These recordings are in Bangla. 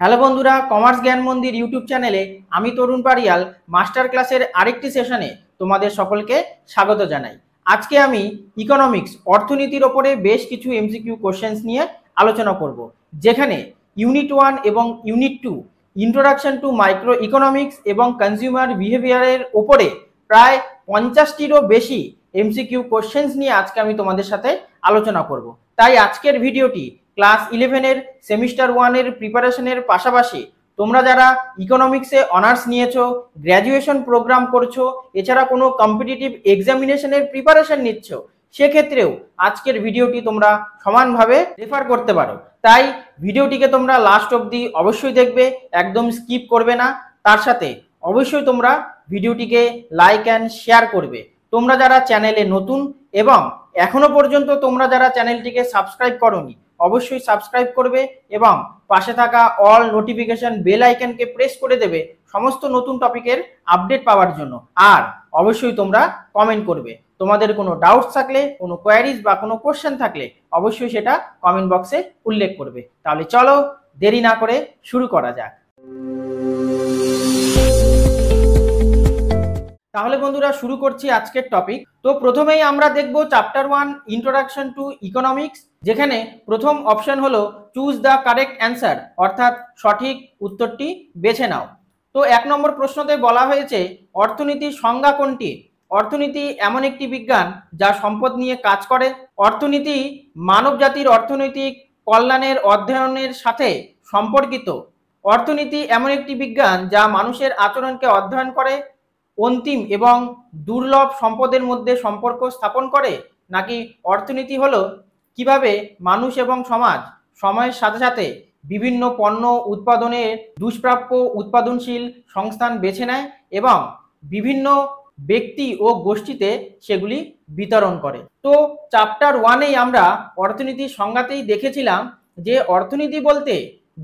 হ্যালো বন্ধুরা কমার্স জ্ঞান মন্দির ইউটিউব চ্যানেলে আমি তরুণ পারিয়াল মাস্টার ক্লাসের আরেকটি সেশনে তোমাদের সকলকে স্বাগত জানাই আজকে আমি ইকোনমিক্স অর্থনীতির ওপরে বেশ কিছু এমসিকিউ কোশ্চেন্স নিয়ে আলোচনা করব যেখানে ইউনিট ওয়ান এবং unit two introduction to microeconomics এবং কনজিউমার বিহেভিয়ারের ওপরে প্রায় পঞ্চাশটিরও বেশি এমসিকিউ কোশ্চেন্স নিয়ে আজকে আমি তোমাদের সাথে আলোচনা করব তাই আজকের ভিডিওটি ক্লাস ইলেভেনের সেমিস্টার ওয়ানের প্রিপারেশনের পাশাপাশি তোমরা যারা ইকোনমিক্সে অনার্স নিয়েছো গ্র্যাজুয়েশন প্রোগ্রাম করছো এছাড়া কোনো কম্পিটিটিভ এক্সামিনেশনের প্রিপারেশন নিচ্ছ সেক্ষেত্রেও আজকের ভিডিওটি তোমরা সমানভাবে রেফার করতে পারো তাই ভিডিওটিকে তোমরা লাস্ট অবধি অবশ্যই দেখবে একদম স্কিপ করবে না তার সাথে অবশ্যই তোমরা ভিডিওটিকে লাইক অ্যান্ড শেয়ার করবে তোমরা যারা চ্যানেলে নতুন এবং এখনো পর্যন্ত তোমরা যারা চ্যানেলটিকে সাবস্ক্রাইব করনি অবশ্যই সাবস্ক্রাইব করবে এবং পাশে থাকা অল নোটিফিকেশন বেল আইকনকে প্রেস করে দেবে সমস্ত নতুন টপিকের আপডেট পাওয়ার জন্য আর অবশ্যই তোমরা কমেন্ট করবে তোমাদের কোনো ডাউটস থাকলে কোনো কোয়ারিজ বা কোনো কোশ্চেন থাকলে অবশ্যই সেটা কমেন্ট বক্সে উল্লেখ করবে তাহলে চলো দেরি না করে শুরু করা যাক তাহলে বন্ধুরা শুরু করছি আজকের টপিক তো প্রথমেই আমরা দেখব chapter one introduction to economics যেখানে প্রথম অপশন হলো চুজ দ্য কারেক্ট অ্যান্সার অর্থাৎ সঠিক উত্তরটি বেছে নাও তো এক নম্বর প্রশ্নতে বলা হয়েছে অর্থনীতির সংজ্ঞা কোনটি অর্থনীতি এমন একটি বিজ্ঞান যা সম্পদ নিয়ে কাজ করে অর্থনীতি মানবজাতির অর্থনৈতিক কল্যাণের অধ্যয়নের সাথে সম্পর্কিত অর্থনীতি এমন একটি বিজ্ঞান যা মানুষের আচরণকে অধ্যয়ন করে অন্তিম এবং দুর্লভ সম্পদের মধ্যে সম্পর্ক স্থাপন করে নাকি অর্থনীতি হলো কিভাবে মানুষ এবং সমাজ সময়ের সাথে সাথে বিভিন্ন পণ্য উৎপাদনের দুষ্প্রাপ্য উৎপাদনশীল সংস্থান বেছে নেয় এবং বিভিন্ন ব্যক্তি ও গোষ্ঠীতে সেগুলি বিতরণ করে তো চ্যাপ্টার ওয়ানেই আমরা অর্থনীতির সংজ্ঞাতেই দেখেছিলাম যে অর্থনীতি বলতে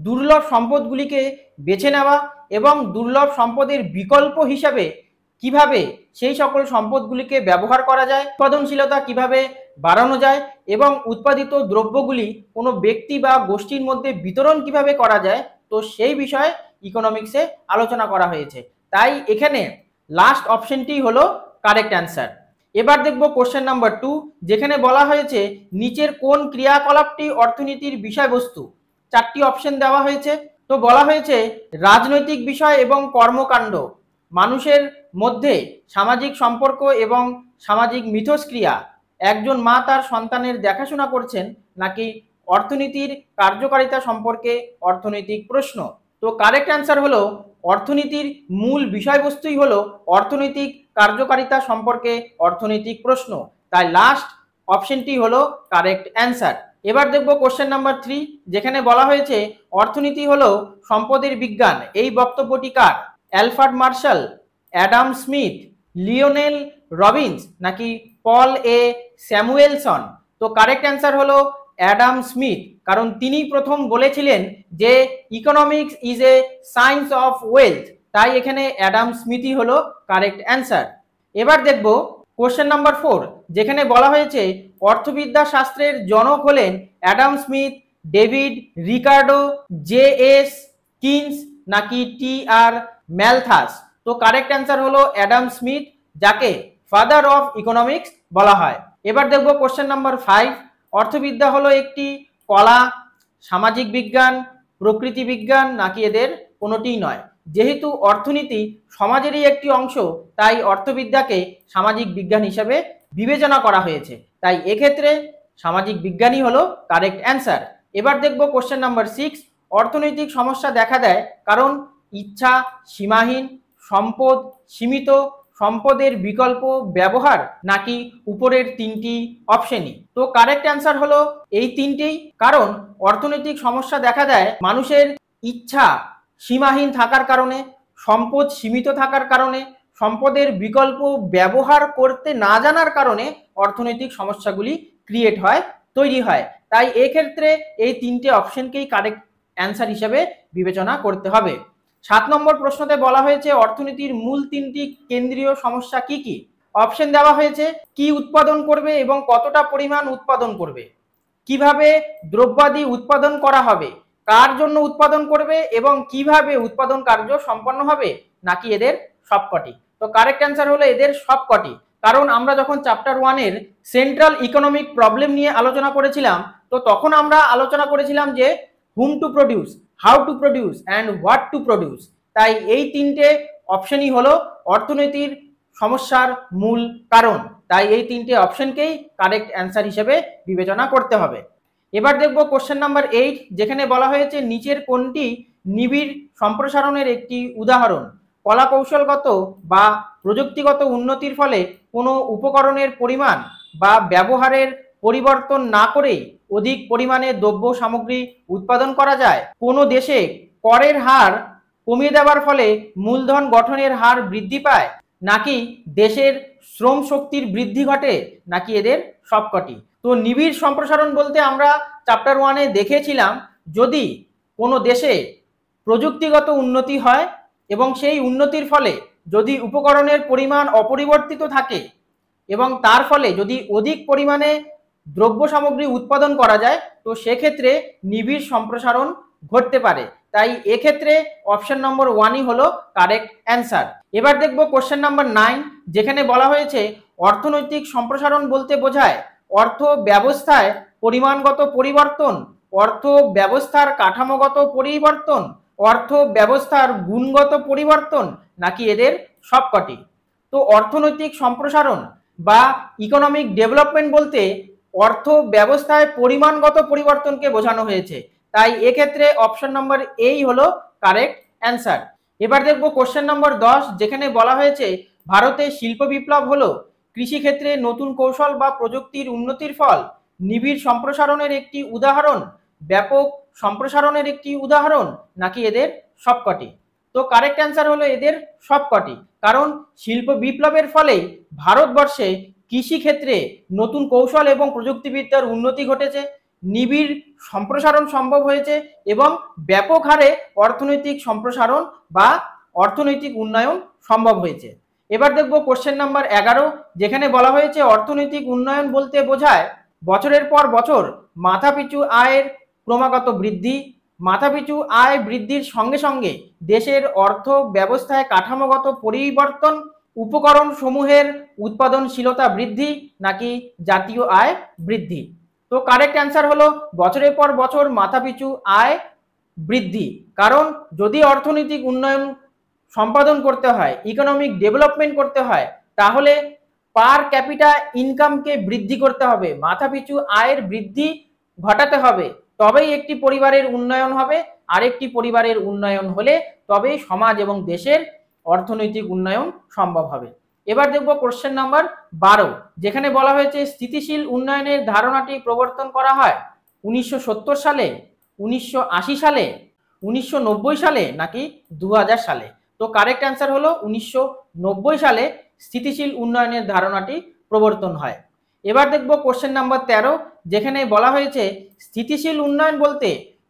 দুর্লভ সম্পদগুলিকে বেছে নেওয়া এবং দুর্লভ সম্পদের বিকল্প হিসাবে কিভাবে সেই সকল সম্পদগুলিকে ব্যবহার করা যায় উৎপাদনশীলতা কিভাবে বাড়ানো যায় এবং উৎপাদিত দ্রব্যগুলি কোনো ব্যক্তি বা গোষ্ঠীর মধ্যে বিতরণ কিভাবে করা যায় তো সেই বিষয়ে ইকোনমিক্সে আলোচনা করা হয়েছে তাই এখানে লাস্ট অপশনটি হলো কারেক্ট অ্যান্সার এবার দেখব কোশ্চেন নাম্বার টু যেখানে বলা হয়েছে নিচের কোন ক্রিয়াকলাপটি অর্থনীতির বিষয়বস্তু চারটি অপশন দেওয়া হয়েছে তো বলা হয়েছে রাজনৈতিক বিষয় এবং কর্মকাণ্ড মানুষের মধ্যে সামাজিক সম্পর্ক এবং সামাজিক মিথস্ক্রিয়া একজন মা তার সন্তানের দেখাশোনা করছেন নাকি অর্থনীতির কার্যকারিতা সম্পর্কে অর্থনৈতিক প্রশ্ন তো কারেক্ট অ্যান্সার হলো অর্থনীতির মূল বিষয়বস্তুই হলো অর্থনৈতিক কার্যকারিতা সম্পর্কে অর্থনৈতিক প্রশ্ন তাই লাস্ট অপশনটি হলো কারেক্ট অ্যান্সার এবার দেখব কোশ্চেন নাম্বার থ্রি যেখানে বলা হয়েছে অর্থনীতি হলো সম্পদের বিজ্ঞান এই বক্তব্যটি কার Alfred Marshall Adam Smith Lionel Robbins নাকি পল এ স্যামুয়েলসন তো কারেক্ট অ্যান্সার হলো অ্যাডাম স্মিথ কারণ তিনি প্রথম বলেছিলেন যে economics is a science of wealth তাই এখানে অ্যাডাম স্মিথই হলো কারেক্ট অ্যান্সার এবার দেখব কোশ্চেন নাম্বার ফোর যেখানে বলা হয়েছে অর্থবিদ্যা শাস্ত্রের জনক হলেন Adam Smith David Ricardo J S Keynes নাকি টি আর ম্যালথাস তো কারেক্ট অ্যান্সার হলো অ্যাডাম স্মিথ যাকে ফাদার অফ ইকোনমিক্স বলা হয় এবার দেখব কোশ্চেন নাম্বার ফাইভ অর্থবিদ্যা হলো একটি কলা সামাজিক বিজ্ঞান প্রকৃতি বিজ্ঞান নাকি এদের কোনোটিই নয় যেহেতু অর্থনীতি সমাজেরই একটি অংশ তাই অর্থবিদ্যাকে সামাজিক বিজ্ঞান হিসাবে বিবেচনা করা হয়েছে তাই এক্ষেত্রে সামাজিক বিজ্ঞানই হলো কারেক্ট অ্যান্সার এবার দেখব কোশ্চেন নাম্বার সিক্স অর্থনৈতিক সমস্যা দেখা দেয় কারণ ইচ্ছা সীমাহীন সম্পদ সীমিত সম্পদের বিকল্প ব্যবহার নাকি উপরের তিনটি অপশনই তো কারেক্ট অ্যান্সার হলো এই তিনটেই কারণ অর্থনৈতিক সমস্যা দেখা দেয় মানুষের ইচ্ছা সীমাহীন থাকার কারণে সম্পদ সীমিত থাকার কারণে সম্পদের বিকল্প ব্যবহার করতে না জানার কারণে অর্থনৈতিক সমস্যাগুলি ক্রিয়েট হয় তৈরি হয় তাই এক্ষেত্রে এই তিনটে অপশনকেই কারেক্ট অ্যান্সার হিসেবে বিবেচনা করতে হবে সাত নম্বর প্রশ্নতে বলা হয়েছে অর্থনীতির মূল তিনটি কেন্দ্রীয় সমস্যা কি কি অপশন দেওয়া হয়েছে কি উৎপাদন করবে এবং কতটা পরিমাণ উৎপাদন করবে কিভাবে দ্রব্যাদি উৎপাদন করা হবে কার জন্য উৎপাদন করবে এবং কিভাবে উৎপাদন কার্য সম্পন্ন হবে নাকি এদের সবকটি তো কারেক্ট অ্যান্সার হলো এদের সবকটি কারণ আমরা যখন চ্যাপ্টার ওয়ানের সেন্ট্রাল ইকোনমিক প্রবলেম নিয়ে আলোচনা করেছিলাম তো তখন আমরা আলোচনা করেছিলাম যে hmm to produce how to produce and what to produce তাই এই তিনটে অপশনই হলো অর্থনীতির সমস্যার মূল কারণ তাই এই তিনটে অপশনকেই কারেক্ট অ্যান্সার হিসেবে বিবেচনা করতে হবে এবার দেখব কোশ্চেন নাম্বার এইট যেখানে বলা হয়েছে নিচের কোনটি নিবিড় সম্প্রসারণের একটি উদাহরণ কলা কৌশলগত বা প্রযুক্তিগত উন্নতির ফলে কোনো উপকরণের পরিমাণ বা ব্যবহারের পরিবর্তন না করেই অধিক পরিমাণে দ্রব্য সামগ্রী উৎপাদন করা যায় কোনো দেশে করের হার কমিয়ে দেওয়ার ফলে মূলধন গঠনের হার বৃদ্ধি পায় নাকি দেশের শ্রম শক্তির বৃদ্ধি ঘটে নাকি এদের সবকটি তো নিবিড় সম্প্রসারণ বলতে আমরা চ্যাপ্টার ওয়ানে দেখেছিলাম যদি কোনো দেশে প্রযুক্তিগত উন্নতি হয় এবং সেই উন্নতির ফলে যদি উপকরণের পরিমাণ অপরিবর্তিত থাকে এবং তার ফলে যদি অধিক পরিমাণে দ্রব্য সামগ্রী উৎপাদন করা যায় তো সেক্ষেত্রে নিবিড় সম্প্রসারণ ঘটতে পারে তাই এক্ষেত্রে অপশন নম্বর ওয়ানই হলো কারেক্ট অ্যান্সার এবার দেখব কোশ্চেন নাম্বার নাইন যেখানে বলা হয়েছে অর্থনৈতিক সম্প্রসারণ বলতে বোঝায় অর্থ ব্যবস্থায় পরিমাণগত পরিবর্তন অর্থ ব্যবস্থার কাঠামোগত পরিবর্তন অর্থ ব্যবস্থার গুণগত পরিবর্তন নাকি এদের সবকটি তো অর্থনৈতিক সম্প্রসারণ বা ইকোনমিক ডেভেলপমেন্ট বলতে অর্থ ব্যবস্থায় পরিমাণগত পরিবর্তনকে বোঝানো হয়েছে তাই এক্ষেত্রে অপশন নম্বর এই হলো কারেক্ট অ্যান্সার এবার দেখব কোশ্চেন নম্বর দশ যেখানে বলা হয়েছে ভারতে শিল্প বিপ্লব হলো কৃষিক্ষেত্রে নতুন কৌশল বা প্রযুক্তির উন্নতির ফল নিবিড় সম্প্রসারণের একটি উদাহরণ ব্যাপক সম্প্রসারণের একটি উদাহরণ নাকি এদের সবকটি তো কারেক্ট অ্যান্সার হলো এদের সবকটি কারণ শিল্প বিপ্লবের ফলে ভারতবর্ষে কৃষিক্ষেত্রে নতুন কৌশল এবং প্রযুক্তিবিদ্যার উন্নতি ঘটেছে নিবিড় সম্প্রসারণ সম্ভব হয়েছে এবং ব্যাপক হারে অর্থনৈতিক সম্প্রসারণ বা অর্থনৈতিক উন্নয়ন সম্ভব হয়েছে এবার দেখব কোশ্চেন নাম্বার এগারো যেখানে বলা হয়েছে অর্থনৈতিক উন্নয়ন বলতে বোঝায় বছরের পর বছর মাথাপিছু আয়ের ক্রমাগত বৃদ্ধি মাথাপিছু আয় বৃদ্ধির সঙ্গে সঙ্গে দেশের অর্থ ব্যবস্থায় কাঠামোগত পরিবর্তন উপকরণ সমূহের উৎপাদনশীলতা বৃদ্ধি নাকি জাতীয় আয় বৃদ্ধি তো কারেক্ট অ্যান্সার হলো বছরের পর বছর মাথাপিছু আয় বৃদ্ধি কারণ যদি অর্থনৈতিক উন্নয়ন সম্পাদন করতে হয় ইকোনমিক ডেভেলপমেন্ট করতে হয় তাহলে পার ক্যাপিটা ইনকামকে বৃদ্ধি করতে হবে মাথাপিছু আয়ের বৃদ্ধি ঘটাতে হবে তবেই একটি পরিবারের উন্নয়ন হবে আরেকটি পরিবারের উন্নয়ন হলে তবেই সমাজ এবং দেশের অর্থনৈতিক উন্নয়ন সম্ভব হবে এবার দেখব কোশ্চেন নাম্বার বারো যেখানে বলা হয়েছে স্থিতিশীল উন্নয়নের ধারণাটি প্রবর্তন করা হয় উনিশশো সালে উনিশশো সালে উনিশশো সালে নাকি দু সালে তো কারেক্ট অ্যান্সার হলো উনিশশো সালে স্থিতিশীল উন্নয়নের ধারণাটি প্রবর্তন হয় এবার দেখব কোশ্চেন নাম্বার ১৩ যেখানে বলা হয়েছে স্থিতিশীল উন্নয়ন বলতে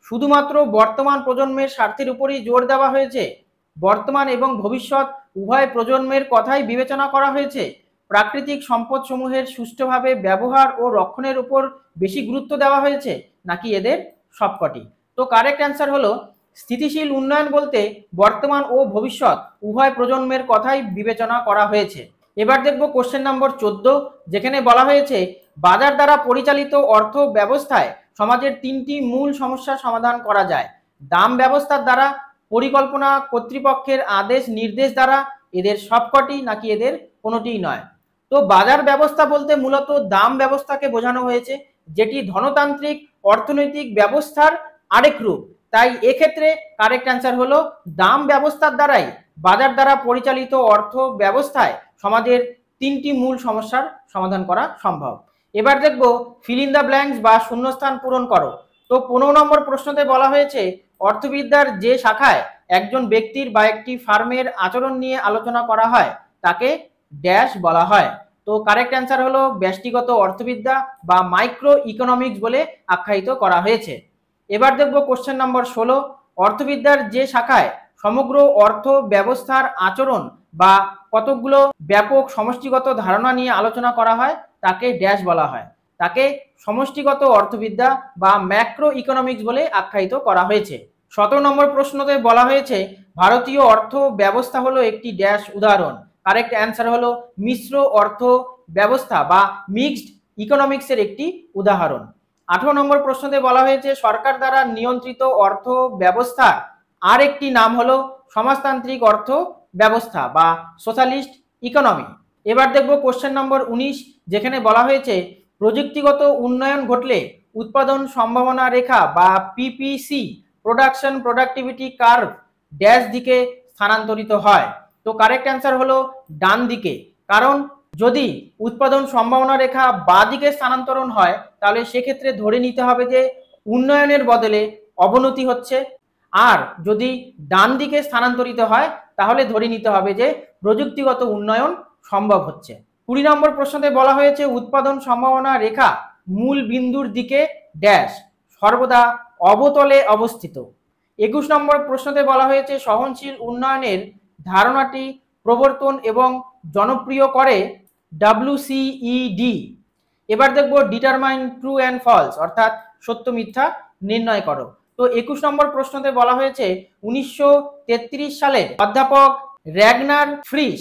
শুধুমাত্র বর্তমান প্রজন্মের স্বার্থের উপরই জোর দেওয়া হয়েছে বর্তমান এবং ভবিষ্যৎ উভয় প্রজন্মের কথাই বিবেচনা করা হয়েছে প্রাকৃতিক সম্পদসমূহের সুষ্ঠুভাবে ব্যবহার ও রক্ষণের উপর বেশি গুরুত্ব দেওয়া হয়েছে নাকি এদের সবকটি তো কারেক্ট অ্যান্সার হলো স্থিতিশীল উন্নয়ন বলতে বর্তমান ও ভবিষ্যৎ উভয় প্রজন্মের কথাই বিবেচনা করা হয়েছে এবার দেখব কোশ্চেন নম্বর চোদ্দ যেখানে বলা হয়েছে বাজার দ্বারা পরিচালিত অর্থ ব্যবস্থায় সমাজের তিনটি মূল সমস্যা সমাধান করা যায় দাম ব্যবস্থার দ্বারা পরিকল্পনা কর্তৃপক্ষের আদেশ নির্দেশ দ্বারা এদের সবকটি নাকি এদের কোনোটিই নয় তো বাজার ব্যবস্থা বলতে মূলত দাম ব্যবস্থাকে বোঝানো হয়েছে যেটি ধনতান্ত্রিক অর্থনৈতিক ব্যবস্থার আরেক রূপ তাই এক্ষেত্রে কারেক্ট অ্যান্সার হলো দাম ব্যবস্থার দ্বারাই বাজার দ্বারা পরিচালিত অর্থ ব্যবস্থায় সমাজের তিনটি মূল সমস্যার সমাধান করা সম্ভব এবার দেখব ফিল ইন দ্য ব্ল্যাঙ্কস বা শূন্যস্থান পূরণ করো তো পনেরো নম্বর প্রশ্নতে বলা হয়েছে অর্থবিদ্যার যে শাখায় একজন ব্যক্তির বা একটি ফার্মের আচরণ নিয়ে আলোচনা করা হয় তাকে ড্যাশ বলা হয় তো কারেক্ট অ্যান্সার হলো ব্যষ্টিগত অর্থবিদ্যা বা মাইক্রো ইকোনমিক্স বলে আখ্যায়িত করা হয়েছে এবার দেখব কোশ্চেন নম্বর ষোলো অর্থবিদ্যার যে শাখায় সমগ্র অর্থ ব্যবস্থার আচরণ বা কতকগুলো ব্যাপক সমষ্টিগত ধারণা নিয়ে আলোচনা করা হয় তাকে ড্যাশ বলা হয় তাকে সমষ্টিগত অর্থবিদ্যা বা ম্যাক্রো ইকোনমিক্স বলে আখ্যায়িত করা হয়েছে সতেরো নম্বর প্রশ্নতে বলা হয়েছে ভারতীয় অর্থ ব্যবস্থা হলো একটি ড্যাশ উদাহরণ কারেক্ট অ্যান্সার হলো মিশ্র অর্থ ব্যবস্থা বা মিক্সড ইকোনমিক্সের একটি উদাহরণ আঠারো নম্বর প্রশ্নতে বলা হয়েছে সরকার দ্বারা নিয়ন্ত্রিত অর্থ ব্যবস্থার আর একটি নাম হলো সমাজতান্ত্রিক অর্থ ব্যবস্থা বা সোশ্যালিস্ট ইকোনমি এবার দেখব কোশ্চেন নম্বর ১৯ যেখানে বলা হয়েছে প্রযুক্তিগত উন্নয়ন ঘটলে উৎপাদন সম্ভাবনা রেখা বা PPC production productivity curve dash দিকে স্থানান্তরিত হয় তো কারেক্ট অ্যান্সার হলো ডান দিকে কারণ যদি উৎপাদন সম্ভাবনা রেখা বাঁ দিকে স্থানান্তরণ হয় তাহলে সেক্ষেত্রে ধরে নিতে হবে যে উন্নয়নের বদলে অবনতি হচ্ছে আর যদি ডান দিকে স্থানান্তরিত হয় তাহলে ধরে নিতে হবে যে প্রযুক্তিগত উন্নয়ন সম্ভব হচ্ছে কুড়ি নম্বর প্রশ্নতে বলা হয়েছে উৎপাদন সম্ভাবনা রেখা মূল বিন্দুর দিকে ড্যাশ সর্বদা অবতলে অবস্থিত একুশ নম্বর প্রশ্নতে বলা হয়েছে সহনশীল উন্নয়নের ধারণাটি প্রবর্তন এবং জনপ্রিয় করে ডাব্লুসিইডি e এবার দেখব ডিটারমাইন ট্রু অ্যান্ড ফলস অর্থাৎ সত্য মিথ্যা নির্ণয় করো তো একুশ নম্বর প্রশ্নতে বলা হয়েছে উনিশশো সালে অধ্যাপক র্যাগনার ফ্রিস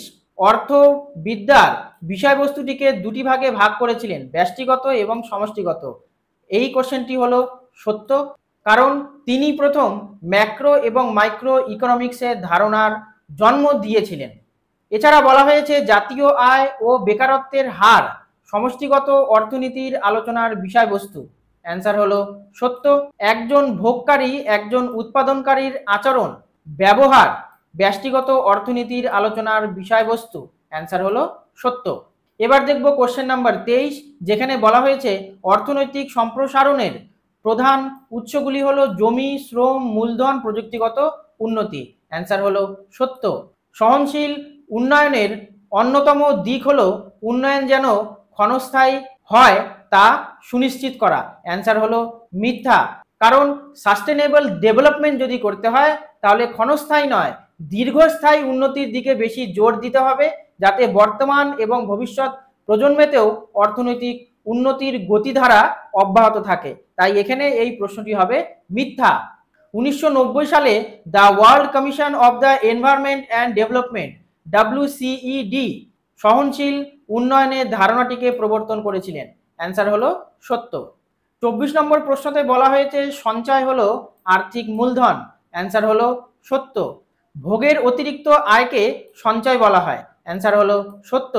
বিদ্যার বিষয়বস্তুটিকে দুটি ভাগে ভাগ করেছিলেন ব্যষ্টিগত এবং সমষ্টিগত এই কোশ্চেনটি হলো সত্য কারণ তিনি প্রথম ম্যাক্রো এবং মাইক্রো ইকোনমিক্সের ধারণার জন্ম দিয়েছিলেন এছাড়া বলা হয়েছে জাতীয় আয় ও বেকারত্বের হার সমষ্টিগত অর্থনীতির আলোচনার বিষয়বস্তু অ্যান্সার হলো সত্য একজন ভোগকারী একজন উৎপাদনকারীর আচরণ ব্যবহার ব্যষ্টিগত অর্থনীতির আলোচনার বিষয়বস্তু অ্যান্সার হলো সত্য এবার দেখব কোশ্চেন নাম্বার তেইশ যেখানে বলা হয়েছে অর্থনৈতিক সম্প্রসারণের প্রধান উৎসগুলি হলো জমি শ্রম মূলধন প্রযুক্তিগত উন্নতি অ্যান্সার হলো সত্য সহনশীল উন্নয়নের অন্যতম দিক হলো উন্নয়ন যেন ক্ষণস্থায়ী হয় তা সুনিশ্চিত করা অ্যান্সার হলো মিথ্যা কারণ সাস্টেনেবল ডেভেলপমেন্ট যদি করতে হয় তাহলে ক্ষণস্থায়ী নয় দীর্ঘস্থায়ী উন্নতির দিকে বেশি জোর দিতে হবে যাতে বর্তমান এবং ভবিষ্যৎ প্রজন্মেতেও অর্থনৈতিক উন্নতির গতিধারা অব্যাহত থাকে তাই এখানে এই প্রশ্নটি হবে মিথ্যা উনিশশো সালে the world commission of the environment and development WCED সহনশীল উন্নয়নের ধারণাটিকে প্রবর্তন করেছিলেন অ্যান্সার হলো সত্য চব্বিশ নম্বর প্রশ্নতে বলা হয়েছে সঞ্চয় হলো আর্থিক মূলধন অ্যান্সার হলো সত্য ভোগের অতিরিক্ত আয়কে সঞ্চয় বলা হয় অ্যান্সার হলো সত্য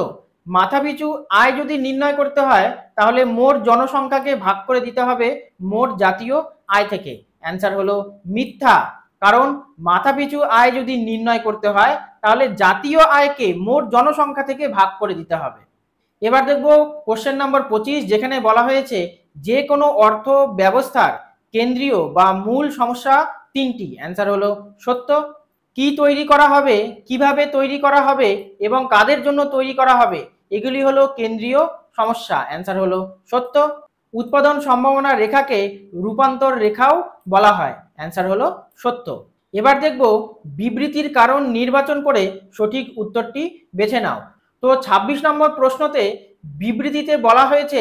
মাথাপিছু আয় যদি নির্ণয় করতে হয় তাহলে মোট জনসংখ্যাকে ভাগ করে দিতে হবে মোট জাতীয় আয় থেকে অ্যান্সার হলো মিথ্যা কারণ মাথাপিছু আয় যদি নির্ণয় করতে হয় তাহলে জাতীয় আয়কে মোট জনসংখ্যা থেকে ভাগ করে দিতে হবে এবার দেখব কোশ্চেন নম্বর পঁচিশ যেখানে বলা হয়েছে যে কোনো অর্থ ব্যবস্থার কেন্দ্রীয় বা মূল সমস্যা তিনটি অ্যান্সার হলো সত্য কি তৈরি করা হবে কিভাবে তৈরি করা হবে এবং কাদের জন্য তৈরি করা হবে এগুলি হলো কেন্দ্রীয় সমস্যা অ্যান্সার হলো সত্য উৎপাদন সম্ভাবনা রেখাকে রূপান্তর রেখাও বলা হয় অ্যান্সার হলো সত্য এবার দেখব বিবৃতির কারণ নির্বাচন করে সঠিক উত্তরটি বেছে নাও তো ২৬ নম্বর প্রশ্নতে বিবৃতিতে বলা হয়েছে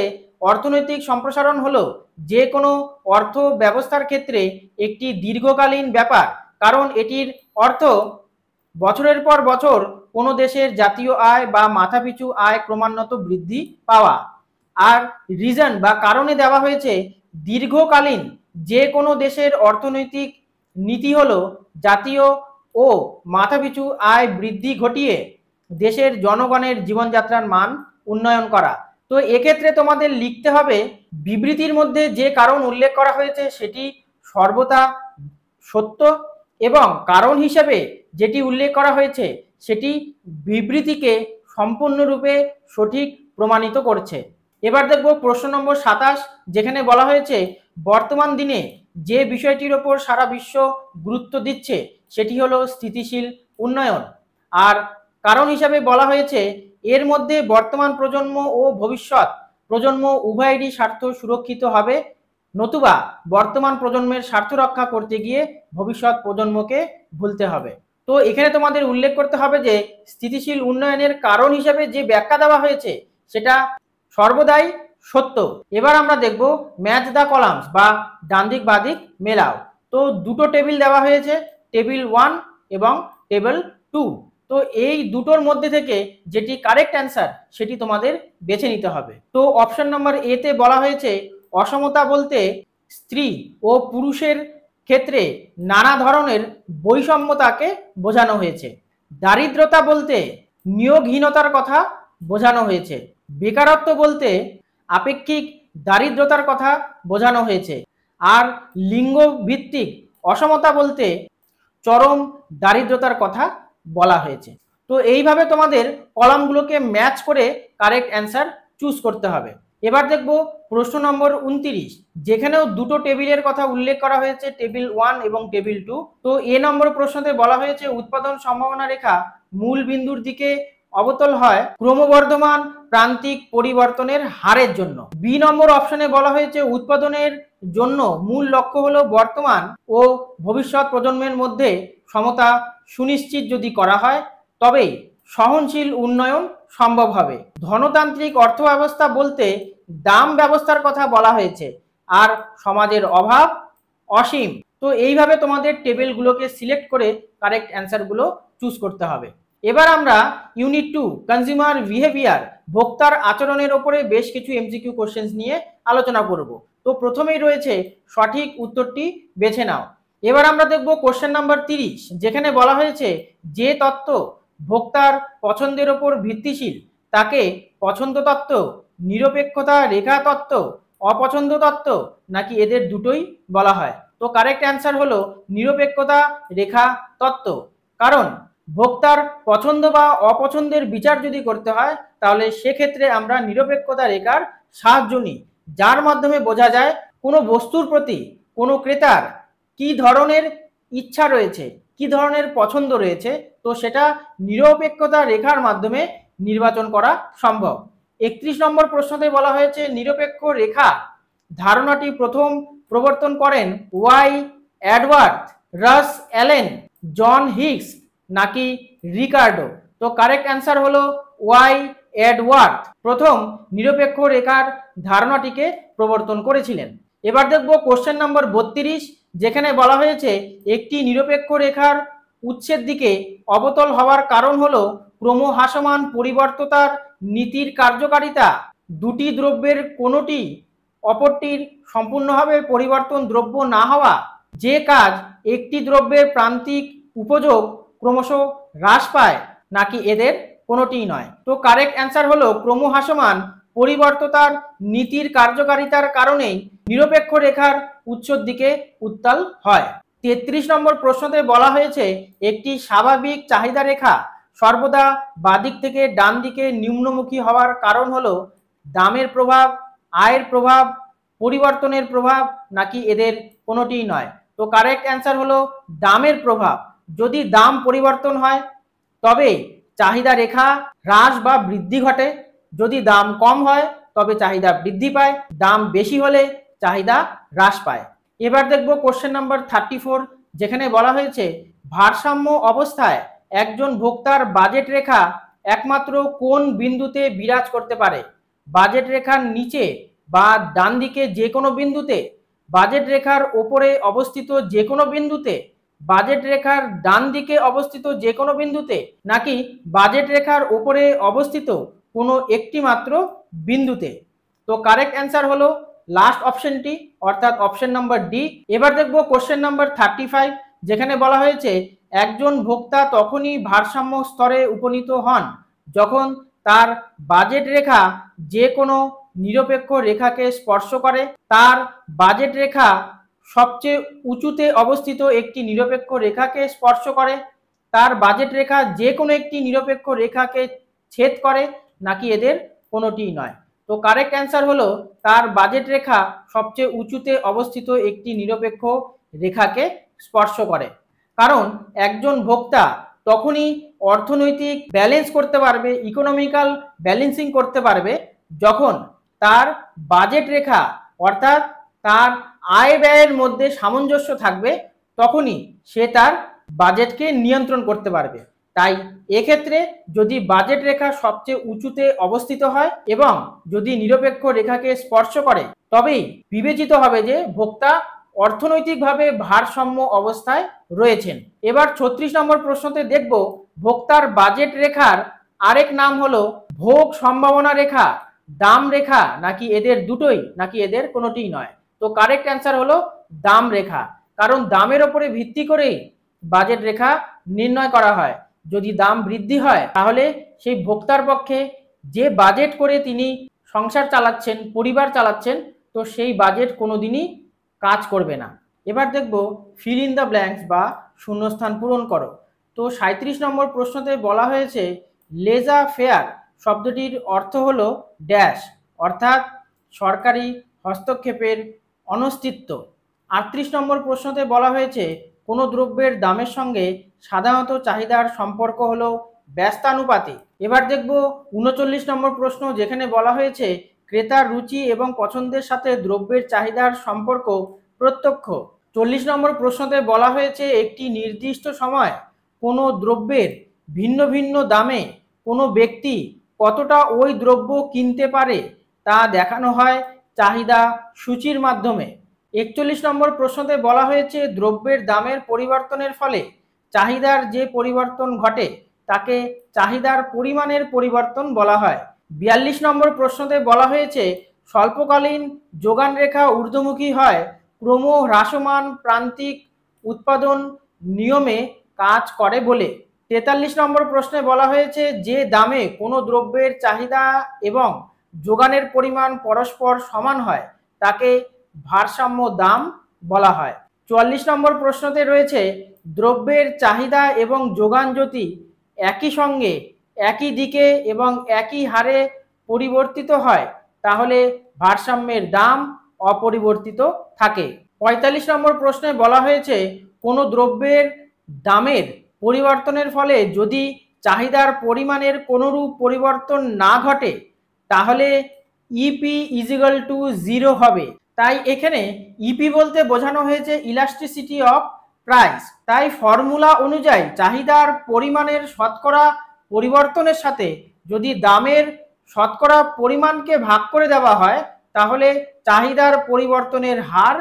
অর্থনৈতিক সম্প্রসারণ হলো যে কোনো অর্থ ব্যবস্থার ক্ষেত্রে একটি দীর্ঘকালীন ব্যাপার কারণ এটির অর্থ বছরের পর বছর কোনো দেশের জাতীয় আয় বা মাথাপিছু আয় ক্রমান্বত বৃদ্ধি পাওয়া আর রিজন বা কারণে দেওয়া হয়েছে দীর্ঘকালীন যে কোনো দেশের অর্থনৈতিক নীতি হল জাতীয় ও মাথাপিছু আয় বৃদ্ধি ঘটিয়ে দেশের জনগণের জীবনযাত্রার মান উন্নয়ন করা তো এক্ষেত্রে তোমাদের লিখতে হবে বিবৃতির মধ্যে যে কারণ উল্লেখ করা হয়েছে সেটি সর্বদা সত্য এবং কারণ হিসেবে যেটি উল্লেখ করা হয়েছে সেটি বিবৃতিকে সম্পূর্ণরূপে সঠিক প্রমাণিত করছে এবার দেখব প্রশ্ন নম্বর সাতাশ যেখানে বলা হয়েছে বর্তমান দিনে যে বিষয়টির ওপর সারা বিশ্ব গুরুত্ব দিচ্ছে সেটি হলো স্থিতিশীল উন্নয়ন আর কারণ হিসাবে বলা হয়েছে এর মধ্যে বর্তমান প্রজন্ম ও ভবিষ্যৎ প্রজন্ম উভয়েরই স্বার্থ সুরক্ষিত হবে নতুবা বর্তমান প্রজন্মের স্বার্থ রক্ষা করতে গিয়ে ভবিষ্যৎ প্রজন্মকে ভুলতে হবে তো এখানে তোমাদের উল্লেখ করতে হবে যে স্থিতিশীল উন্নয়নের কারণ হিসেবে যে ব্যাখ্যা দেওয়া হয়েছে সেটা সর্বদাই সত্য এবার আমরা দেখব ম্যাচ দ্য কলামস বা ডান্দিক বাদিক মেলাও তো দুটো টেবিল দেওয়া হয়েছে টেবিল ওয়ান এবং টেবিল টু তো এই দুটোর মধ্যে থেকে যেটি কারেক্ট অ্যান্সার সেটি তোমাদের বেছে নিতে হবে তো অপশন নম্বর এতে বলা হয়েছে অসমতা বলতে স্ত্রী ও পুরুষের ক্ষেত্রে নানা ধরনের বৈষম্যতাকে বোঝানো হয়েছে দারিদ্রতা বলতে নিয়োগহীনতার কথা বোঝানো হয়েছে বেকারত্ব বলতে আপেক্ষিক দারিদ্রতার কথা বোঝানো হয়েছে আর লিঙ্গভিত্তিক অসমতা বলতে চরম দারিদ্রতার কথা বলা হয়েছে তো এইভাবে তোমাদের কলামগুলোকে ম্যাচ করে কারেক্ট অ্যান্সার চুজ করতে হবে এবার দেখব প্রশ্ন নম্বর উনত্রিশ যেখানেও দুটো টেবিলের কথা উল্লেখ করা হয়েছে টেবিল ওয়ান এবং টেবিল টু তো এ নম্বর প্রশ্নতে বলা হয়েছে উৎপাদন সম্ভাবনা রেখা মূল বিন্দুর দিকে অবতল হয় ক্রমবর্ধমান প্রান্তিক পরিবর্তনের হারের জন্য বি নম্বর অপশনে বলা হয়েছে উৎপাদনের জন্য মূল লক্ষ্য হলো বর্তমান ও ভবিষ্যৎ প্রজন্মের মধ্যে সমতা সুনিশ্চিত যদি করা হয় তবে সহনশীল উন্নয়ন সম্ভব হবে ধনতান্ত্রিক অর্থব্যবস্থা বলতে দাম ব্যবস্থার কথা বলা হয়েছে আর সমাজের অভাব অসীম তো এইভাবে তোমাদের টেবিলগুলোকে সিলেক্ট করে কারেক্ট অ্যান্সারগুলো চুজ করতে হবে এবার আমরা ইউনিট টু কনজিউমার বিহেভিয়ার ভোক্তার আচরণের ওপরে বেশ কিছু এমজিকিউ কোশ্চেন্স নিয়ে আলোচনা করব তো প্রথমেই রয়েছে সঠিক উত্তরটি বেছে নাও এবার আমরা দেখব কোশ্চেন নাম্বার তিরিশ যেখানে বলা হয়েছে যে তত্ত্ব ভোক্তার পছন্দের ওপর ভিত্তিশীল তাকে পছন্দ তত্ত্ব নিরপেক্ষতা রেখা তত্ত্ব অপছন্দ তত্ত্ব নাকি এদের দুটোই বলা হয় তো কারেক্ট অ্যান্সার হলো নিরপেক্ষতা রেখা তত্ত্ব কারণ ভোক্তার পছন্দ বা অপছন্দের বিচার যদি করতে হয় তাহলে সেক্ষেত্রে আমরা নিরপেক্ষতা রেখার সাহায্য নিই যার মাধ্যমে বোঝা যায় কোনো বস্তুর প্রতি কোনো ক্রেতার কি ধরনের ইচ্ছা রয়েছে কি ধরনের পছন্দ রয়েছে তো সেটা নিরপেক্ষতা রেখার মাধ্যমে নির্বাচন করা সম্ভব একত্রিশ নম্বর প্রশ্নতে বলা হয়েছে নিরপেক্ষ রেখা ধারণাটি প্রথম প্রবর্তন করেন ওয়াই অ্যাডওয়ার্ড রাস অ্যালেন জন হিক্স নাকি রিকার্ডো তো কারেক্ট অ্যান্সার হলো ওয়াই অ্যাডওয়ার্ড প্রথম নিরপেক্ষ রেখার ধারণাটিকে প্রবর্তন করেছিলেন এবার দেখব কোশ্চেন নম্বর বত্রিশ যেখানে বলা হয়েছে একটি নিরপেক্ষ রেখার উচ্ছের দিকে অবতল হওয়ার কারণ হল ক্রমহাসমান পরিবর্ততার নীতির কার্যকারিতা দুটি দ্রব্যের কোনোটি অপরটির সম্পূর্ণভাবে পরিবর্তন দ্রব্য না হওয়া যে কাজ একটি দ্রব্যের প্রান্তিক উপযোগ ক্রমশ হ্রাস পায় নাকি এদের কোনোটিই নয় তো কারেক্ট অ্যান্সার হলো ক্রমহাসমান পরিবর্ততার নীতির কার্যকারিতার কারণেই নিরপেক্ষ রেখার উচ্চর দিকে উত্তাল হয় তেত্রিশ নম্বর প্রশ্নতে বলা হয়েছে একটি স্বাভাবিক চাহিদা রেখা সর্বদা বাদিক থেকে ডান দিকে নিম্নমুখী হওয়ার কারণ হল দামের প্রভাব আয়ের প্রভাব পরিবর্তনের প্রভাব নাকি এদের কোনোটিই নয় তো কারেক্ট অ্যান্সার হলো দামের প্রভাব যদি দাম পরিবর্তন হয় তবে চাহিদা রেখা হ্রাস বা বৃদ্ধি ঘটে যদি দাম কম হয় তবে চাহিদা বৃদ্ধি পায় দাম বেশি হলে চাহিদা হ্রাস পায় এবার দেখব কোশ্চেন নাম্বার থার্টি ফোর যেখানে বলা হয়েছে ভারসাম্য অবস্থায় একজন ভোক্তার বাজেট রেখা একমাত্র কোন বিন্দুতে বিরাজ করতে পারে বাজেট রেখার নিচে বা ডান দিকে যে কোনো বিন্দুতে বাজেট রেখার ওপরে অবস্থিত যে কোনো বিন্দুতে বাজেট রেখার ডান দিকে অবস্থিত যে কোনো বিন্দুতে নাকি বাজেট রেখার ওপরে অবস্থিত কোনো একটি মাত্র বিন্দুতে তো কারেক্ট অ্যান্সার হলো লাস্ট অপশনটি অর্থাৎ অপশন নাম্বার ডি এবার দেখব কোশ্চেন নাম্বার থার্টি ফাইভ যেখানে বলা হয়েছে একজন ভোক্তা তখনই ভারসাম্য স্তরে উপনীত হন যখন তার বাজেট রেখা যে কোনো নিরপেক্ষ রেখাকে স্পর্শ করে তার বাজেট রেখা সবচেয়ে উঁচুতে অবস্থিত একটি নিরপেক্ষ রেখাকে স্পর্শ করে তার বাজেট রেখা যে কোনো একটি নিরপেক্ষ রেখাকে ছেদ করে নাকি এদের কোনোটিই নয় তো কারেক্ট অ্যান্সার হলো তার বাজেট রেখা সবচেয়ে উঁচুতে অবস্থিত একটি নিরপেক্ষ রেখাকে স্পর্শ করে কারণ একজন ভোক্তা তখনই অর্থনৈতিক ব্যালেন্স করতে পারবে ইকোনমিক্যাল ব্যালেন্সিং করতে পারবে যখন তার বাজেট রেখা অর্থাৎ তার আয় ব্যয়ের মধ্যে সামঞ্জস্য থাকবে তখনই সে তার বাজেটকে নিয়ন্ত্রণ করতে পারবে তাই এক্ষেত্রে যদি বাজেট রেখা সবচেয়ে উঁচুতে অবস্থিত হয় এবং যদি নিরপেক্ষ রেখাকে স্পর্শ করে তবেই বিবেচিত হবে যে ভোক্তা অর্থনৈতিকভাবে ভারসাম্য অবস্থায় রয়েছেন এবার ছত্রিশ নম্বর প্রশ্নতে দেখব ভোক্তার বাজেট রেখার আরেক নাম হল ভোগ সম্ভাবনা রেখা দাম রেখা নাকি এদের দুটোই নাকি এদের কোনোটিই নয় তো কারেক্ট অ্যান্সার হলো দাম রেখা কারণ দামের ওপরে ভিত্তি করেই বাজেট রেখা নির্ণয় করা হয় যদি দাম বৃদ্ধি হয় তাহলে সেই ভোক্তার পক্ষে যে বাজেট করে তিনি সংসার চালাচ্ছেন পরিবার চালাচ্ছেন তো সেই বাজেট কোনো দিনই কাজ করবে না এবার দেখব ফিল ইন দ্য ব্ল্যাঙ্কস বা শূন্যস্থান পূরণ করো তো সাঁত্রিশ নম্বর প্রশ্নতে বলা হয়েছে লেজা ফেয়ার শব্দটির অর্থ হল ড্যাশ অর্থাৎ সরকারি হস্তক্ষেপের অনস্তিত্ব আটত্রিশ নম্বর প্রশ্নতে বলা হয়েছে কোনো দ্রব্যের দামের সঙ্গে সাধারণত চাহিদার সম্পর্ক হলো ব্যস্তানুপাতে এবার দেখব উনচল্লিশ নম্বর প্রশ্ন যেখানে বলা হয়েছে ক্রেতার রুচি এবং পছন্দের সাথে দ্রব্যের চাহিদার সম্পর্ক প্রত্যক্ষ চল্লিশ নম্বর প্রশ্নতে বলা হয়েছে একটি নির্দিষ্ট সময় কোনো দ্রব্যের ভিন্ন ভিন্ন দামে কোনো ব্যক্তি কতটা ওই দ্রব্য কিনতে পারে তা দেখানো হয় চাহিদা সূচির মাধ্যমে একচল্লিশ নম্বর প্রশ্নতে বলা হয়েছে দ্রব্যের দামের পরিবর্তনের ফলে চাহিদার যে পরিবর্তন ঘটে তাকে চাহিদার পরিমাণের পরিবর্তন বলা হয় বিয়াল্লিশ নম্বর প্রশ্নতে বলা হয়েছে স্বল্পকালীন যোগান রেখা ঊর্ধ্বমুখী হয় ক্রম হ্রাসমান প্রান্তিক উৎপাদন নিয়মে কাজ করে বলে তেতাল্লিশ নম্বর প্রশ্নে বলা হয়েছে যে দামে কোনো দ্রব্যের চাহিদা এবং যোগানের পরিমাণ পরস্পর সমান হয় তাকে ভারসাম্য দাম বলা হয় চুয়াল্লিশ নম্বর প্রশ্নতে রয়েছে দ্রব্যের চাহিদা এবং যোগান যদি একই সঙ্গে একই দিকে এবং একই হারে পরিবর্তিত হয় তাহলে ভারসাম্যের দাম অপরিবর্তিত থাকে ৪৫ নম্বর প্রশ্নে বলা হয়েছে কোনো দ্রব্যের দামের পরিবর্তনের ফলে যদি চাহিদার পরিমাণের কোনোরূপ পরিবর্তন না ঘটে তাহলে ইপি ইজিগল টু জিরো হবে তাই এখানে ইপি e বলতে বোঝানো হয়েছে ইলাস্টিসিটি অফ প্রাইস তাই ফর্মুলা অনুযায়ী চাহিদার পরিমাণের শতকরা পরিবর্তনের সাথে যদি দামের শতকরা পরিমাণকে ভাগ করে দেওয়া হয় তাহলে চাহিদার পরিবর্তনের হার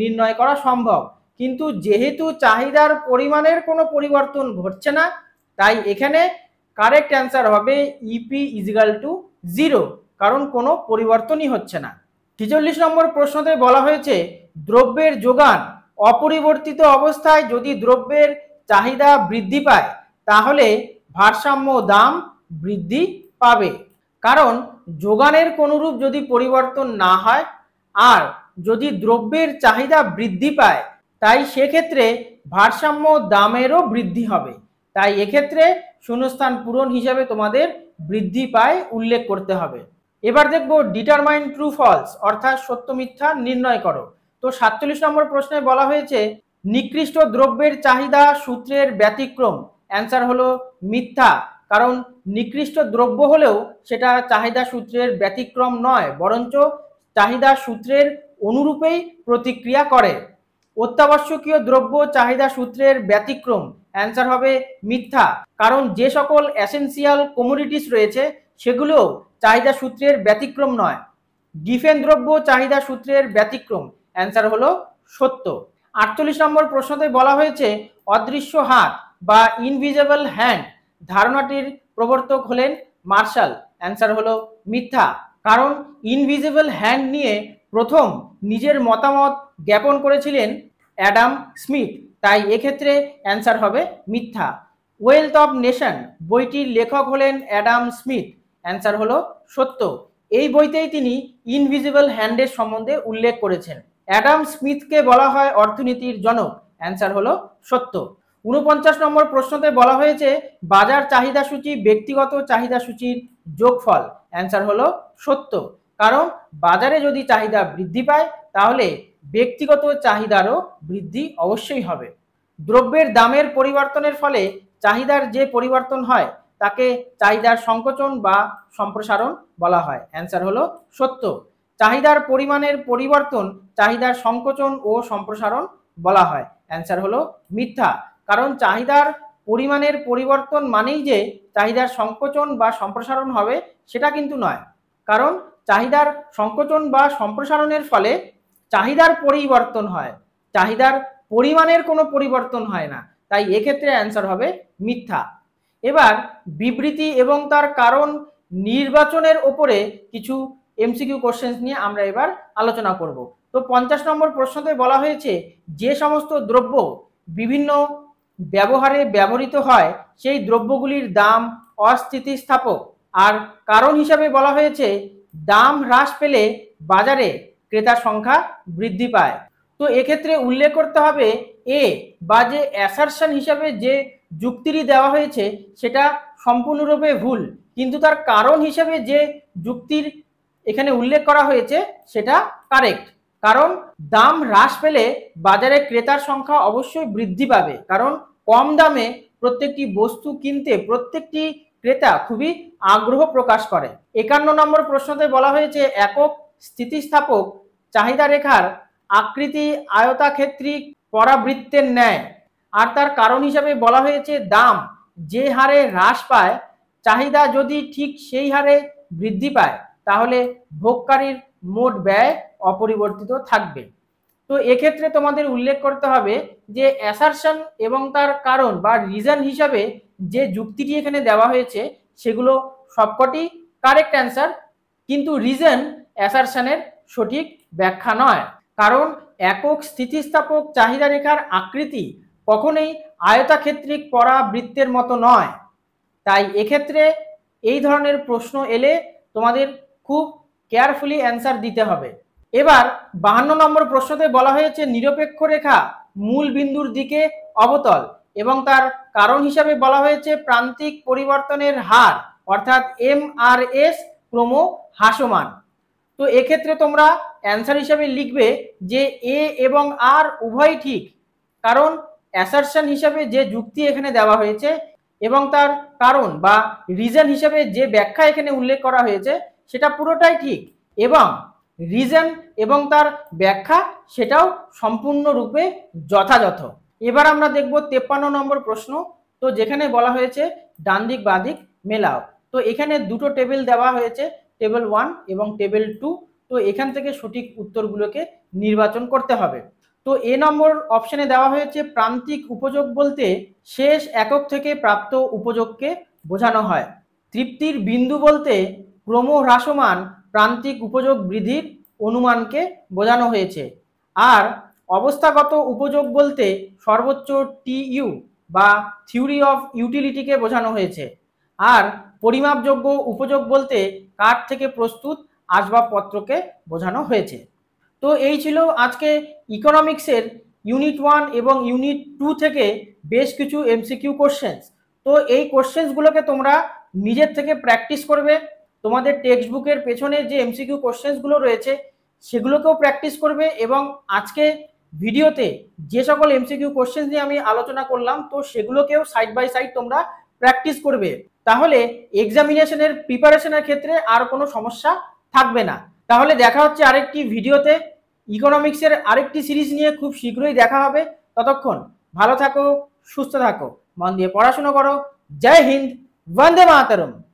নির্ণয় করা সম্ভব কিন্তু যেহেতু চাহিদার পরিমাণের কোনো পরিবর্তন ঘটছে না তাই এখানে কারেক্ট অ্যান্সার হবে ইপি ইজিগাল টু জিরো কারণ কোনো পরিবর্তনই হচ্ছে না তেচল্লিশ নম্বর প্রশ্নতে বলা হয়েছে দ্রব্যের যোগান অপরিবর্তিত অবস্থায় যদি দ্রব্যের চাহিদা বৃদ্ধি পায় তাহলে ভারসাম্য দাম বৃদ্ধি পাবে কারণ যোগানের কোনোরূপ যদি পরিবর্তন না হয় আর যদি দ্রব্যের চাহিদা বৃদ্ধি পায় তাই সেক্ষেত্রে ভারসাম্য দামেরও বৃদ্ধি হবে তাই এক্ষেত্রে শূন্যস্থান পূরণ হিসাবে তোমাদের বৃদ্ধি পায় উল্লেখ করতে হবে এবার দেখব ডিটারমাইন ট্রু ফলস অর্থাৎ সত্য মিথ্যা নির্ণয় করো তো সাতচল্লিশ নম্বর প্রশ্নে বলা হয়েছে নিকৃষ্ট দ্রব্যের চাহিদা সূত্রের ব্যতিক্রম অ্যান্সার হলো মিথ্যা কারণ নিকৃষ্ট দ্রব্য হলেও সেটা চাহিদা সূত্রের ব্যতিক্রম নয় বরঞ্চ চাহিদা সূত্রের অনুরূপেই প্রতিক্রিয়া করে অত্যাবশ্যকীয় দ্রব্য চাহিদা সূত্রের ব্যতিক্রম অ্যান্সার হবে মিথ্যা কারণ যে সকল অ্যাসেন্সিয়াল কমোডিটিস রয়েছে সেগুলো চাহিদা সূত্রের ব্যতিক্রম নয় ডিফেন দ্রব্য চাহিদা সূত্রের ব্যতিক্রম অ্যান্সার হলো সত্য আটচল্লিশ নম্বর প্রশ্নতে বলা হয়েছে অদৃশ্য হাত বা ইনভিজেবল হ্যান্ড ধারণাটির প্রবর্তক হলেন মার্শাল অ্যান্সার হলো মিথ্যা কারণ ইনভিজেবল হ্যান্ড নিয়ে প্রথম নিজের মতামত জ্ঞাপন করেছিলেন অ্যাডাম স্মিথ তাই এক্ষেত্রে অ্যান্সার হবে মিথ্যা ওয়েলথ অব নেশন বইটির লেখক হলেন অ্যাডাম স্মিথ অ্যান্সার হলো সত্য এই বইতেই তিনি ইনভিজিবল হ্যান্ডের সম্বন্ধে উল্লেখ করেছেন অ্যাডাম স্মিথকে বলা হয় অর্থনীতির জনক অ্যান্সার হলো সত্য উনপঞ্চাশ নম্বর প্রশ্নতে বলা হয়েছে বাজার চাহিদা সূচি ব্যক্তিগত চাহিদা সূচির যোগফল অ্যান্সার হলো সত্য কারণ বাজারে যদি চাহিদা বৃদ্ধি পায় তাহলে ব্যক্তিগত চাহিদারও বৃদ্ধি অবশ্যই হবে দ্রব্যের দামের পরিবর্তনের ফলে চাহিদার যে পরিবর্তন হয় তাকে চাহিদার সংকোচন বা সম্প্রসারণ বলা হয় অ্যান্সার হলো সত্য চাহিদার পরিমাণের পরিবর্তন চাহিদার সংকোচন ও সম্প্রসারণ বলা হয় অ্যান্সার হলো মিথ্যা কারণ চাহিদার পরিমাণের পরিবর্তন মানেই যে চাহিদার সংকোচন বা সম্প্রসারণ হবে সেটা কিন্তু নয় কারণ চাহিদার সংকোচন বা সম্প্রসারণের ফলে চাহিদার পরিবর্তন হয় চাহিদার পরিমাণের কোনো পরিবর্তন হয় না তাই এক্ষেত্রে অ্যান্সার হবে মিথ্যা এবার বিবৃতি এবং তার কারণ নির্বাচনের ওপরে কিছু এমসিকিউ কোশ্চেন্স নিয়ে আমরা এবার আলোচনা করব তো পঞ্চাশ নম্বর প্রশ্নতে বলা হয়েছে যে সমস্ত দ্রব্য বিভিন্ন ব্যবহারে ব্যবহৃত হয় সেই দ্রব্যগুলির দাম অস্থিতিস্থাপক আর কারণ হিসাবে বলা হয়েছে দাম হ্রাস পেলে বাজারে ক্রেতার সংখ্যা বৃদ্ধি পায় তো এক্ষেত্রে উল্লেখ করতে হবে এ বা যে অ্যাসারশন হিসাবে যে যুক্তিটি দেওয়া হয়েছে সেটা সম্পূর্ণরূপে ভুল কিন্তু তার কারণ হিসেবে যে যুক্তির এখানে উল্লেখ করা হয়েছে সেটা কারেক্ট কারণ দাম হ্রাস পেলে বাজারে ক্রেতার সংখ্যা অবশ্যই বৃদ্ধি পাবে কারণ কম দামে প্রত্যেকটি বস্তু কিনতে প্রত্যেকটি ক্রেতা খুবই আগ্রহ প্রকাশ করে একান্ন নম্বর প্রশ্নতে বলা হয়েছে একক স্থিতিস্থাপক চাহিদা রেখার আকৃতি আয়তাক্ষেত্রিক পরাবৃত্তের ন্যায় আর তার কারণ হিসাবে বলা হয়েছে দাম যে হারে হ্রাস পায় চাহিদা যদি ঠিক সেই হারে বৃদ্ধি পায় তাহলে ভোগকারীর মোট ব্যয় অপরিবর্তিত থাকবে তো এক্ষেত্রে তোমাদের উল্লেখ করতে হবে যে অ্যাসারশন এবং তার কারণ বা রিজন হিসাবে যে যুক্তিটি এখানে দেওয়া হয়েছে সেগুলো সবকটি কারেক্ট অ্যান্সার কিন্তু রিজন অ্যাসারশনের সঠিক ব্যাখ্যা নয় কারণ একক স্থিতিস্থাপক চাহিদা রেখার আকৃতি কখনোই আয়তাক্ষেত্রিক বৃত্তের মতো নয় তাই এক্ষেত্রে এই ধরনের প্রশ্ন এলে তোমাদের খুব কেয়ারফুলি অ্যান্সার দিতে হবে এবার বাহান্ন নম্বর প্রশ্নতে বলা হয়েছে নিরপেক্ষ রেখা মূল বিন্দুর দিকে অবতল এবং তার কারণ হিসাবে বলা হয়েছে প্রান্তিক পরিবর্তনের হার অর্থাৎ এম আর এস ক্রম হাসমান তো এক্ষেত্রে তোমরা অ্যান্সার হিসাবে লিখবে যে এ এবং আর উভয় ঠিক কারণ অ্যাসারশন হিসাবে যে যুক্তি এখানে দেওয়া হয়েছে এবং তার কারণ বা রিজন হিসাবে যে ব্যাখ্যা এখানে উল্লেখ করা হয়েছে সেটা পুরোটাই ঠিক এবং রিজন এবং তার ব্যাখ্যা সেটাও সম্পূর্ণরূপে যথাযথ এবার আমরা দেখব তেপ্পান্ন নম্বর প্রশ্ন তো যেখানে বলা হয়েছে ডানদিক দিক দিক মেলাও তো এখানে দুটো টেবিল দেওয়া হয়েছে টেবিল ওয়ান এবং টেবিল টু তো এখান থেকে সঠিক উত্তরগুলোকে নির্বাচন করতে হবে তো এ নম্বর অপশনে দেওয়া হয়েছে প্রান্তিক উপযোগ বলতে শেষ একক থেকে প্রাপ্ত উপযোগকে বোঝানো হয় তৃপ্তির বিন্দু বলতে ক্রম হ্রাসমান প্রান্তিক উপযোগ বৃদ্ধির অনুমানকে বোঝানো হয়েছে আর অবস্থাগত উপযোগ বলতে সর্বোচ্চ টিইউ বা থিওরি অফ ইউটিলিটিকে বোঝানো হয়েছে আর পরিমাপযোগ্য উপযোগ বলতে কাঠ থেকে প্রস্তুত আসবাবপত্রকে বোঝানো হয়েছে তো এই ছিল আজকে ইকোনমিক্সের ইউনিট ওয়ান এবং ইউনিট টু থেকে বেশ কিছু এমসিকিউ কোশ্চেন্স তো এই কোশ্চেন্সগুলোকে তোমরা নিজের থেকে প্র্যাকটিস করবে তোমাদের টেক্সট বুকের পেছনে যে এমসিকিউ কোশ্চেন্সগুলো রয়েছে সেগুলোকেও প্র্যাকটিস করবে এবং আজকে ভিডিওতে যে সকল এমসিকিউ কোশ্চেন্স নিয়ে আমি আলোচনা করলাম তো সেগুলোকেও সাইড বাই সাইড তোমরা প্র্যাকটিস করবে তাহলে এক্সামিনেশনের প্রিপারেশনের ক্ষেত্রে আর কোনো সমস্যা থাকবে না তাহলে দেখা হচ্ছে আরেকটি ভিডিওতে ইকোনমিক্সের আরেকটি সিরিজ নিয়ে খুব শীঘ্রই দেখা হবে ততক্ষণ ভালো থাকো সুস্থ থাকো মন দিয়ে পড়াশুনো করো জয় হিন্দ বন্দে মাতরম